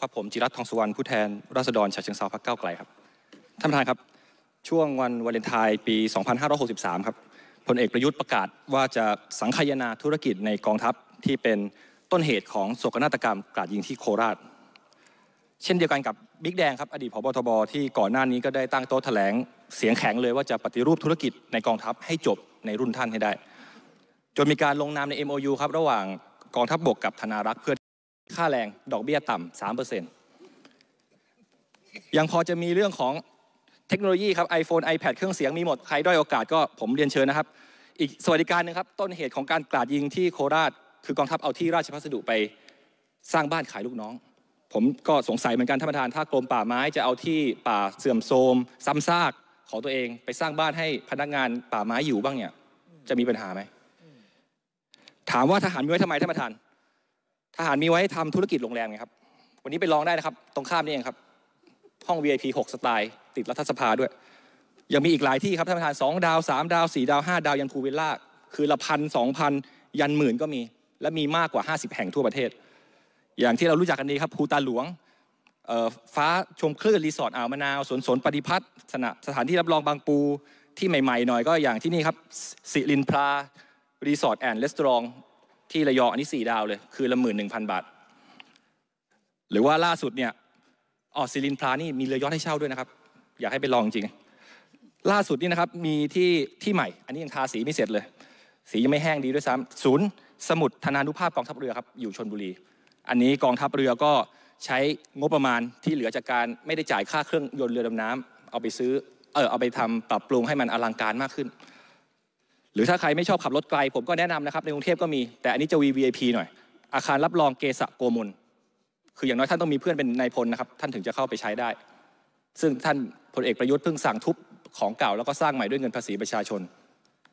ครับผมจิรัตทองสุวรรณผู้แทนราษฎรฉะเชิงเซาพักเก้าไกลครับท่านประธานครับช่วงวันวาเลนไทน์ปี 2563 ครับพลเอกประยุทธ์ประกาศว่าจะสังคายนาธุรกิจในกองทัพที่เป็นต้นเหตุของโศกนาฏกรรมกราดยิงที่โคราช เช่นเดียวกันกับบิ๊กแดงครับอดีตพบทบ ที่ก่อนหน้านี้ก็ได้ตั้งโต๊ะแถลงเสียงแข็งเลยว่าจะปฏิรูปธุรกิจในกองทัพให้จบในรุ่นท่านให้ได้จนมีการลงนามใน MOU ครับระหว่างกองทัพบบกกับธนารักษ์เพื่อค่าแรงดอกเบี้ย ต่ำสามเเปอร์ซ็์ยังพอจะมีเรื่องของเทคโนโลยีครับ iPhone iPad เครื่องเสียงมีหมดใครด้อยโอกาสก็ผมเรียนเชิญนะครับ อีกสวัสดิการหนึ่งครับ ต้นเหตุของการกราดยิงที่โคราชคือกองทัพเอาที่ราชพัสดุไป สร้างบ้านขายลูกน้อง ผมก็สงสัยเหมือนกันท่านประธาน ถ้ากรมป่าไม้จะเอาที่ป่าเสื่อมโทรมซ้ำซากของตัวเอง ไปสร้างบ้านให้พนักงานป่าไม้อยู่บ้างเนี่ยจะมีปัญหาไหมถามว่าทหารมีไว้ทำไมท่านประธานทหารมีไว้ทำธุรกิจโรงแรมไงครับ วันนี้ไปลองได้นะครับ ตรงข้ามนี่เองครับ ห้อง VIP 6สไตล์ ติดรัฐสภาด้วย ยังมีอีกหลายที่ครับท่านประธาน2ดาว3ดาว4ดาว5ดาวยันพูวิลล่าคือละพันสองพันยันหมื่นก็มี และมีมากกว่า 50 แห่งทั่วประเทศ อย่างที่เรารู้จักกันดีครับภูตาหลวง ฟ้าชมคลื่นรีสอร์ทอ่าวมะนาวสวนสนปฏิพัฒน์สถานที่รับรองบางปูที่ใหม่ๆหน่อยก็อย่างที่นี่ครับสิรินพรารีสอร์ทแอนด์รีสอร์งที่ระยองอันนี้4ดาวเลยคือละหมื่นหนึ่งพันบาท หรือว่าล่าสุดเนี่ยอ๋อซิลินพลานี่มีเรือยอทให้เช่าด้วยนะครับ อยากให้ไปลองจริงล่าสุดนี่นะครับมีที่ที่ใหม่ อันนี้ยังทาสีไม่เสร็จเลย สียังไม่แห้งดีด้วยซ้ำศูนย์ สมุดธนานุภาพกองทัพเรือครับอยู่ชนบุรี อันนี้กองทัพเรือก็ใช้งบประมาณที่เหลือจากการไม่ได้จ่ายค่าเครื่องยนต์เรือดำน้ำเอาไปซื้อเออเอาไปทำปรับปรุงให้มันอลังการมากขึ้นหรือถ้าใครไม่ชอบขับรถไกลผมก็แนะนำนะครับในกรุงเทพก็มี แต่อันนี้จะ VVIP หน่อย อาคารรับรองเกษะโกมลคืออย่างน้อยท่านต้องมีเพื่อนเป็นนายพลนะครับท่านถึงจะเข้าไปใช้ได้ ซึ่งท่านพลเอกประยุทธ์เพิ่งสั่งทุบของเก่าแล้วก็สร้างใหม่ด้วยเงินภาษีประชาชน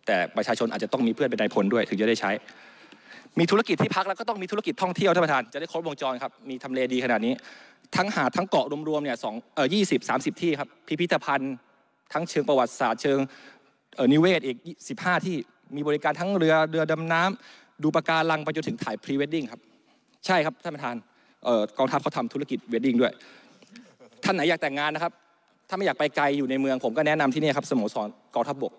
แต่ประชาชนอาจจะต้องมีเพื่อนเป็นนายพลด้วย ถึงจะได้ใช้ มีธุรกิจที่พักแล้วก็ต้องมีธุรกิจท่องเที่ยวท่านประธานจะได้ครบวงจรครับมีทำเลดีขนาดนี้ ทั้งหาดทั้งเกาะรวมๆเนี่ยสองเออยี่สิบสามสิบที่ครับพิพิธภัณฑ์ทั้งเชิงประวัติศาสตร์เชิงนิเวศอีก15ที่มีบริการทั้งเรือเรือดำน้ำ ดูปะการังไปจนถึงถ่ายพรีเวดดิ้งครับใช่ครับท่านประธานกองทัพเขาทำธุรกิจเวดดิ้งด้วย ท่านไหนอยากแต่งงานนะครับถ้าไม่อยากไปไกลอยู่ในเมืองผมก็แนะนำที่นี่ครับสโมสรกองทัพบก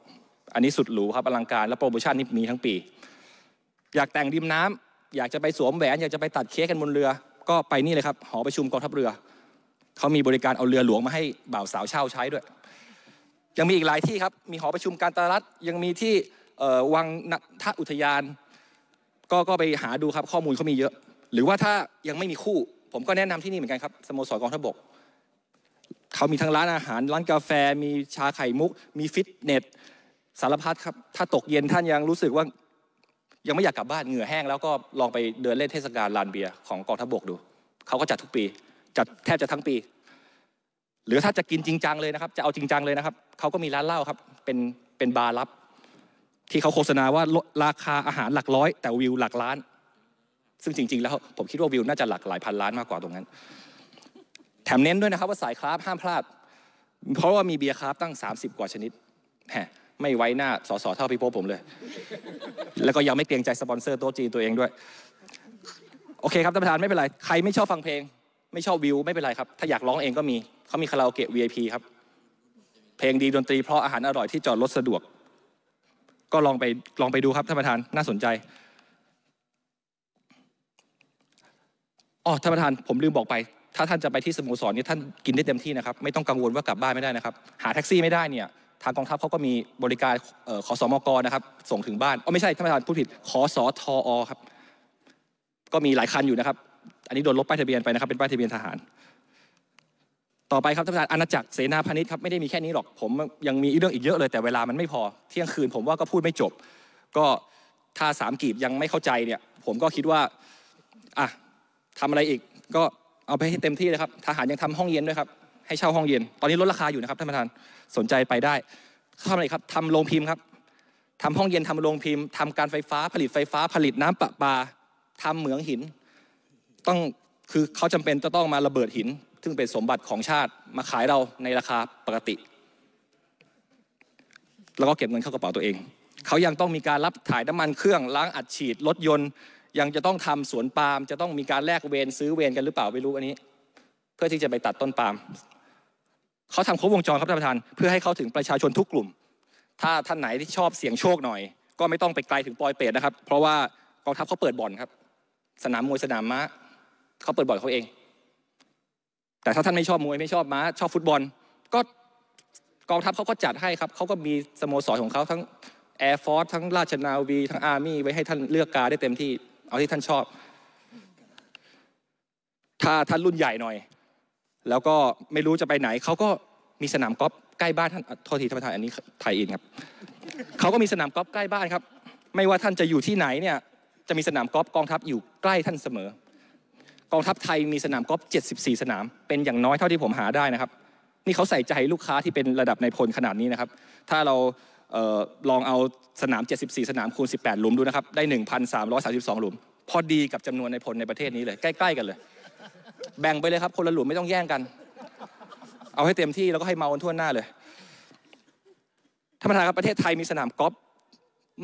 อันนี้สุดหรูครับอลังการ และโปรโมชั่นนี่มีทั้งปี อยากแต่งริมน้ำ อยากจะไปสวมแหวนอยากจะไปตัดเค้กกันบนเรือก็ไปนี่เลยครับหอประชุมกองทัพเรือเขามีบริการเอาเรือหลวงมาให้บ่าวสาวเช่าใช้ด้วยยังมีอีกหลายที่ครับ มีหอประชุมการตลาดยังมีที่วังท่าอุทยาน ก็ก็ไปหาดูครับข้อมูลเขามีเยอะ หรือว่าถ้ายังไม่มีคู่ ผมก็แนะนำที่นี่เหมือนกันครับสโมสรกองทัพบก เขามีทั้งร้านอาหารร้านกาแฟ มีชาไข่มุก มีฟิตเนสสารพัดครับ ถ้าตกเย็นท่านยังรู้สึกว่า ยังไม่อยากกลับบ้านเหงื่อแห้งแล้วก็ลองไปเดินเล่นเทศกาลลานเบียร์ของกองทัพบกดู เขาก็จัดทุกปี จัดแทบจะทั้งปีหรือถ้าจะกินจริงจังเลยนะครับจะเอาจริงจังเลยนะครับเขาก็มีร้านเหล้าครับเป็นเป็นบาร์ลับ ที่เขาโฆษณาว่าราคาอาหารหลักร้อย แต่วิวหลักล้าน ซึ่งจริงๆ แล้วผมคิดว่าวิวน่าจะหลักหลายพันล้านมากกว่าตรงนั้น แถมเน้นด้วยนะครับว่าสายคราฟห้ามพลาด เพราะว่ามีเบียร์คราฟตั้ง 30 กว่าชนิดแหไม่ไว้หน้าสอสอเท่าพี่โป้ผมเลย แล้วก็ยังไม่เกรงใจสปอนเซอร์โต๊ะจีนตัวเองด้วยโอเคครับท่านประธานไม่เป็นไรใครไม่ชอบฟังเพลงไม่ชอบวิวไม่เป็นไรครับถ้าอยากร้องเองก็มีเขามีคาราโอเกะ VIP ครับ เพลงดีดนตรีเพราะอาหารอร่อยที่จอดรถสะดวก ก็ลองไปลองไปดูครับท่านประธานน่าสนใจอ๋อท่านประธานผมลืมบอกไป ถ้าท่านจะไปที่สโมสรนี่ท่านกินได้เต็มที่นะครับไม่ต้องกังวลว่ากลับบ้านไม่ได้นะครับ หาแท็กซี่ไม่ได้เนี่ยทางกองทัพเขาก็มีบริการขอสอมกนะครับส่งถึงบ้านอ๋อไม่ใช่ท่านประธานพูดผิดขอสอทออครับก็มีหลายคันอยู่นะครับอันนี้โดนลบป้ายทะเบียนไปนะครับเป็นป้ายทะเบียนทหารต่อไปครับท่านประธานอาณาจักรเสนาพนณิชครับไม่ได้มีแค่นี้หรอก ผมยังมีเรื่องอีกเยอะเลยแต่เวลามันไม่พอ เที่ยงคืนผมว่าก็พูดไม่จบ ก็ถ้าสามกีบยังไม่เข้าใจเนี่ยผมก็คิดว่าอ่ะทำอะไรอีก ก็เอาไปให้เต็มที่เลยครับทหารยังทำห้องเย็นด้วยครับให้เช่าห้องเย็น ตอนนี้ลดราคาอยู่นะครับท่านประธานสนใจไปได้ทำอะไรครับทำโรงพิมพ์ครับทำห้องเย็นทำโรงพิมพ์ทำการไฟฟ้าผลิตไฟฟ้าผลิตน้ำประปาทำเหมืองหินต้องคือเขาจำเป็นจะต้องมาระเบิดหิน ซึ่งเป็นสมบัติของชาติมาขายเราในราคาปกติแล้วก็เก็บเงินเข้ากระเป๋าตัวเองเขายังต้องมีการรับถ่ายน้ำมันเครื่องล้างอัดฉีดรถยนต์ ยังจะต้องทำสวนปาล์มจะต้องมีการแลกเวรซื้อเวรกันหรือเปล่าไม่รู้อันนี้ เพื่อที่จะไปตัดต้นปาล์มเขาทำครบวงจรครับท่านประธานเพื่อให้เข้าถึงประชาชนทุกกลุ่ม ถ้าท่านไหนที่ชอบเสี่ยงโชคหน่อย ก็ไม่ต้องไปไกลถึงปลอยเปตนะครับ เพราะว่ากองทัพเขาเปิดบ่อนครับ สนามมวยสนามม้าเขาเปิดบ่อยเขาเอง แต่ถ้าท่านไม่ชอบมวยไม่ชอบม้าชอบฟุตบอล ก็กองทัพเขาก็จัดให้ครับ เขาก็มีสโมสรของเขาทั้งแอร์ฟอร์สทั้งราชนาวี ทั้งอาร์มี่ไว้ให้ท่านเลือกกาได้เต็มที่เอาที่ท่านชอบ ถ้าท่านรุ่นใหญ่หน่อย แล้วก็ไม่รู้จะไปไหนเขาก็มีสนามกอล์ฟใกล้บ้านท่านโทษทีท่านประธานอันนี้ไทยอินครับเขาก็มีสนามกอล์ฟใกล้บ้านครับไม่ว่าท่านจะอยู่ที่ไหนเนี่ยจะมีสนามกอล์ฟกองทัพอยู่ใกล้ท่านเสมอกองทัพไทยมีสนามกอล์ฟ 74 สนาม เป็นอย่างน้อยเท่าที่ผมหาได้นะครับ นี่เขาใส่ใจลูกค้าที่เป็นระดับในพลขนาดนี้นะครับ ถ้าเราเออลองเอาสนาม 74 สนาม คูณ 18 หลุมดูนะครับ ได้ 1,332 หลุม พอดีกับจำนวนในพลในประเทศนี้เลย ใกล้ๆกันเลย แบ่งไปเลยครับ คนละหลุมไม่ต้องแย่งกัน เอาให้เต็มที่แล้วก็ให้เมาทั่วหน้าเลยท่านประธานครับ ประเทศไทยมีสนามกอล์ฟ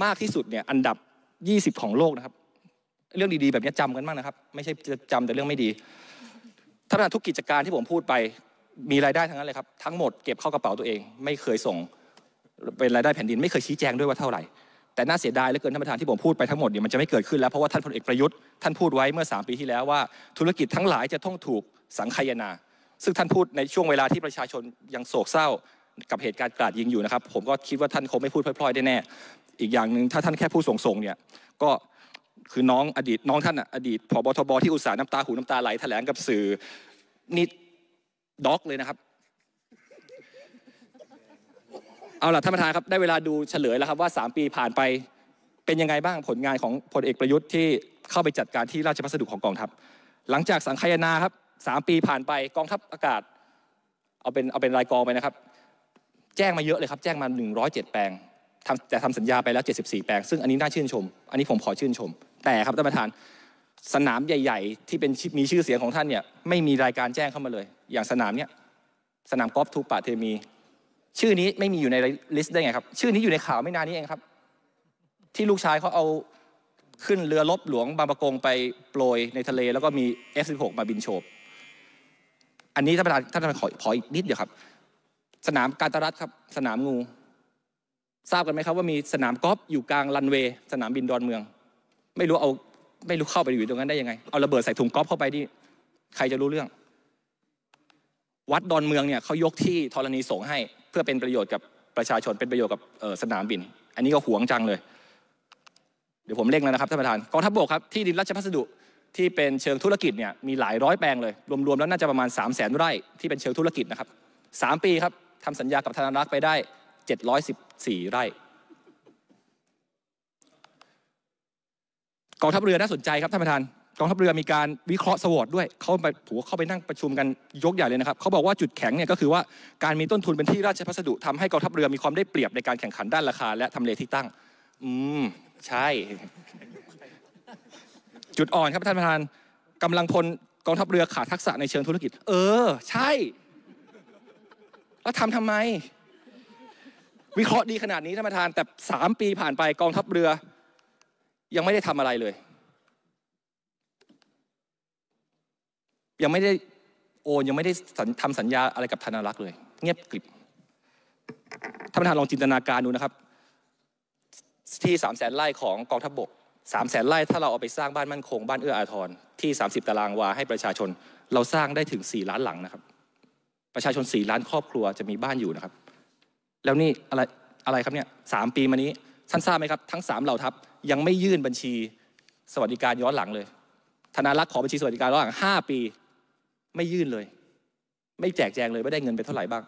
มากที่สุดเนี่ย อันดับ 20 ของโลกนะครับเรื่องดีๆแบบนี้จำกันบ้างนะครับไม่ใช่จะจำแต่เรื่องไม่ดีท่านประธานทุกกิจการที่ผมพูดไปมีรายได้ทั้งนั้นเลยครับทั้งหมดเก็บเข้ากระเป๋าตัวเอง ไม่เคยส่ง เป็นรายได้แผ่นดินไม่เคยชี้แจงด้วยว่าเท่าไหร่ แต่น่าเสียดายเหลือเกินท่านประธานที่ผมพูดไปทั้งหมดเนี่ยมันจะไม่เกิดขึ้นแล้วเพราะว่าท่านพลเอกประยุทธ์ท่านพูดไว้เมื่อ3ปีที่แล้วว่า ธุรกิจทั้งหลายจะต้องถูกสังคายนา ซึ่งท่านพูดในช่วงเวลาที่ประชาชนยังโศกเศร้ากับเหตุการณ์กราดยิงอยู่นะครับผมก็คิดว่าท่านคงไม่พูดพลอยๆได้แน่อีกอย่างหนึ่งถ้าท่านแค่พูดส่งๆเนี่ยก็คือน้องอดีตน้องท่านอะอดีตผบทบที่อุตส่าห์น้ำตาหูน้ำตาไหลแถลงกับสื่อนี่ด็อกเลยนะครับเอาล่ะท่านประธานครับได้เวลาดูเฉลยแล้วครับว่า 3 ปีผ่านไปเป็นยังไงบ้างผลงานของพลเอกประยุทธ์ที่เข้าไปจัดการที่ราชพัสดุของกองทัพหลังจากสังคายนาครับสามปีผ่านไปกองทัพอากาศ เอาเป็นเอาเป็นรายกองไปนะครับแจ้งมาเยอะเลยครับแจ้งมา 107 แปลงแต่ทำสัญญาไปแล้ว74แปลงซึ่งอันนี้น่าชื่นชม อันนี้ผมขอชื่นชมแต่ครับท่านประธานสนามใหญ่ ๆ ที่เป็นมีชื่อเสียงของท่านเนี่ยไม่มีรายการแจ้งเข้ามาเลย อย่างสนามเนี้ยสนามกอล์ฟทูปาเทมี ชื่อนี้ไม่มีอยู่ในลิสต์ได้ไงครับชื่อนี้อยู่ในข่าวไม่นานนี้เองครับ ที่ลูกชายเขาเอาขึ้นเรือลบหลวงบางประกงไปโปรยในทะเล แล้วก็มี F16 มาบินโฉบอันนี้ท่านประธานท่านประธานขอออีกนิดเดียวครับสนามการตรัสครับสนามงู ทราบกันไหมครับว่ามีสนามกอล์ฟอยู่กลางลันเวย์ สนามบินดอนเมืองไม่รู้เอาไม่รู้เข้าไปอยู่ตรงนั้นได้ยังไง เอาระเบิดใส่ถุงก๊อฟเข้าไปดิใครจะรู้เรื่อง วัดดอนเมืองเนี่ยเขายกที่ธรณีสงให้ เพื่อเป็นประโยชน์กับประชาชนเป็นประโยชน์กับสนามบิน อันนี้ก็หวงจังเลยเดี๋ยวผมเล่งแล้วนะครับท่านประธานกองทัพบกครับที่ดินราชพัสดุที่เป็นเชิงธุรกิจเนี่ยมีหลายร้อยแปลงเลยรวมๆแล้วน่าจะประมาณ3 0 0แสนไร่ที่เป็นเชิงธุรกิจนะครับ3ปีครับทำสัญญากับธนารักษ์ไปได้ 714 ไร่กองทัพเรือน่าสนใจครับท่านประธานกองทัพเรือมีการวิเคราะห์สวอดด้วยเขาไปถูเข้าไปนั่งประชุมกันยกใหญ่เลยนะครับเขาบอกว่าจุดแข็งเนี่ยก็คือว่า การมีต้นทุนเป็นที่ราชพัสดุ ทำให้กองทัพเรือมีความได้เปรียบในการแข่งขันด้านราคาและทำเลที่ตั้ง อืมใช่ จุดอ่อนครับท่านประธาน กำลังพลกองทัพเรือขาดทักษะในเชิงธุรกิจเออ ใช่ แล้วทำทำไม วิเคราะห์ดีขนาดนี้ท่านประธาน แต่ 3 ปีผ่านไป กองทัพเรือยังไม่ได้ทำอะไรเลย ยังไม่ได้โอนยังไม่ได้ทำสัญญาอะไรกับธนารักษ์เลย เงียบกริบท่านประธานลองจินตนาการดูนะครับ ที่สามแสนไร่ของกองทัพบบกสามแสนไร่ถ้าเราเอาไปสร้างบ้านมั่นคงบ้านเอื้ออาทรที่ 30 ตารางวาให้ประชาชน เราสร้างได้ถึง4ล้านหลังนะครับ ประชาชน4ล้านครอบครัวจะมีบ้านอยู่นะครับ แล้วนี่อะไรอะไรครับเนี่ยสามปีมานี้ท่านทราบไหมครับ ทั้ง3เหล่าทัพยังไม่ยื่นบัญชีสวัสดิการย้อนหลังเลย ธนารักษ์ขอบัญชีสวัสดิการย้อนหลัง5 ปีไม่ยื่นเลย ไม่แจกแจงเลย ไม่ได้เงินไปเท่าไหร่บ้าง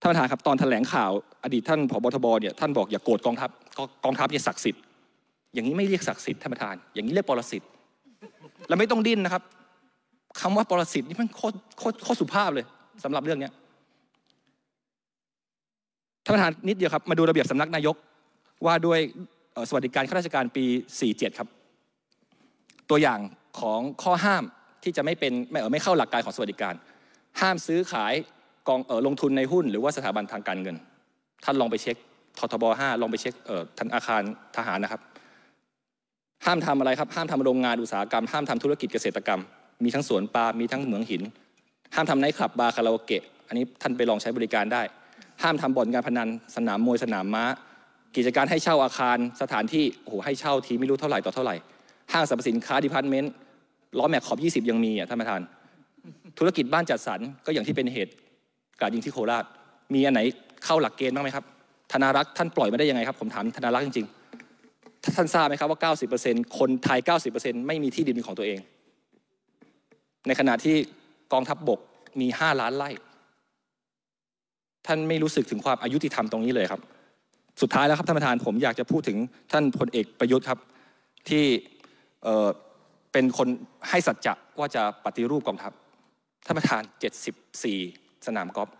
ท่านประธานครับตอนแถลงข่าว อดีตท่านผบทบเนี่ยท่านบอกอย่าโกรธกองทัพกองทัพเนี่ยศักดิ์สิทธิ์อย่างนี้ไม่เรียกศักดิ์สิทธิ์ท่านประธานอย่างนี้เรียกปรสิตและไม่ต้องดิ้นนะครับ คำว่าปรสิตนี่มันโคตรโคตรสุภาพเลยสำหรับเรื่องเนี้ยท่านประธานนิดเดียวครับมาดูระเบียบสำนักนายกว่าด้วยสวัสดิการข้าราชการปี 47 ครับตัวอย่างของข้อห้ามที่จะไม่เป็นไม่เออไม่เข้าหลักการของสวัสดิการ ห้ามซื้อขายกองเออลงทุนในหุ้น หรือว่าสถาบันทางการเงิน ท่านลองไปเช็คททบห้าลองไปเช็คเออท่านอาคารทหารนะครับ ห้ามทำอะไรครับห้ามทำโรงงานอุตสาหกรรมห้ามทำธุรกิจเกษตรกรรม มีทั้งสวนปลามีทั้งเหมืองหิน ห้ามทำไนท์คลับบาร์คาราโอเกะอันนี้ท่านไปลองใช้บริการได้ ห้ามทำบ่อนการพนันสนามมวยสนามม้ากิจการให้เช่าอาคารสถานที่โอ้โหให้เช่าทีไม่รู้เท่าไหร่ต่อเท่าไหร่ห้างสรรพสินค้าดีพาร์ตเมนต์ล้อแม็กขอบ20 ยังมีอ่ะท่านประธาน ธุรกิจบ้านจัดสรรก็อย่างที่เป็นเหตุการยิงที่โคราช มีอันไหนเข้าหลักเกณฑ์บ้างไหมครับธนารักษ์ท่านปล่อยมาได้ยังไงครับผมถามธนารักษ์จริงๆท่านทราบไหมครับว่า 90%คนไทย90%ไม่มีที่ดินเป็นของตัวเอง ในขณะที่กองทัพบบกมี 5 ล้านไร่ท่านไม่รู้สึกถึงความอายุติธรรมตรงนี้เลยครับสุดท้ายแล้วครับท่านประธานผมอยากจะพูดถึงท่านพลเอกประยุทธ์ครับที่เป็นคนให้สัจจะว่าจะปฏิรูปกองทัพท่านประธาน 74 สนามกอล์ฟ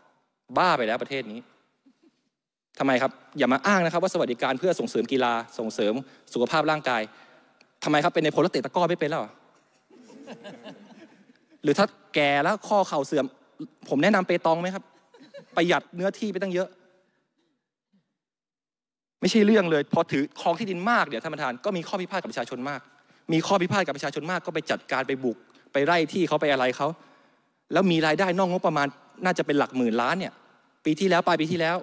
บ้าไปแล้วประเทศนี้ทำไมครับอย่ามาอ้างนะครับว่าสวัสดิการเพื่อส่งเสริมกีฬาส่งเสริมสุขภาพร่างกายทำไมครับเป็นในพลเตะตะก้อไม่เป็นแล้วหรือถ้าแก่แล้วข้อเข่าเสื่อมผมแนะนำเปตองไหมครับ ประหยัดเนื้อที่ไปตั้งเยอะไม่ใช่เรื่องเลยพอถือครองที่ดินมากเดี๋ยวท่านประธานก็มีข้อพิพาทกับประชาชนมาก มีข้อพิพาทกับประชาชนมาก ก็ไปจัดการไปบุกไปไล่ที่เขาไปอะไรเขาแล้วมีรายได้นอกงบประมาณ น่าจะเป็นหลักหมื่นล้านเนี่ยปีที่แล้วปลายปีที่แล้ว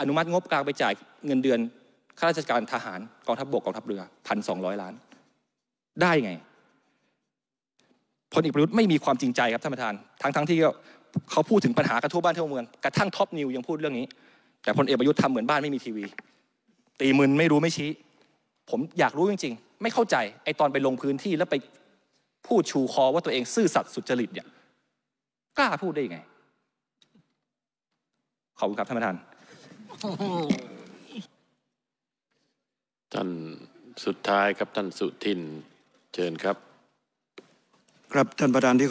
อนุมัติงบกลางไปจ่ายเงินเดือนข้าราชการทหารกองทัพบบกกองทัพเรือพันสองร้อยล้าน ได้ไงพลเอกประยุทธ์ไม่มีความจริงใจครับท่านประธานทั้งทั้งที่เขาพูดถึงปัญหากระทั่วบ้านทั่วเมืองกระทั่งท็อปนิวยังพูดเรื่องนี้แต่พลเอกประยุทธ์ทำเหมือนบ้านไม่มีทีวีตีมืนไม่รู้ไม่ชี้ ผมอยากรู้จริงๆ ไม่เข้าใจ ไอตอนไปลงพื้นที่แล้วไปพูดชูคอว่าตัวเองซื่อสัตย์สุจริตเนี่ย กล้าพูดได้ยังไง ขอบคุณครับท่านประธาน ท่านสุดท้ายครับท่านสุทินเชิญครับ ครับท่านประธานที่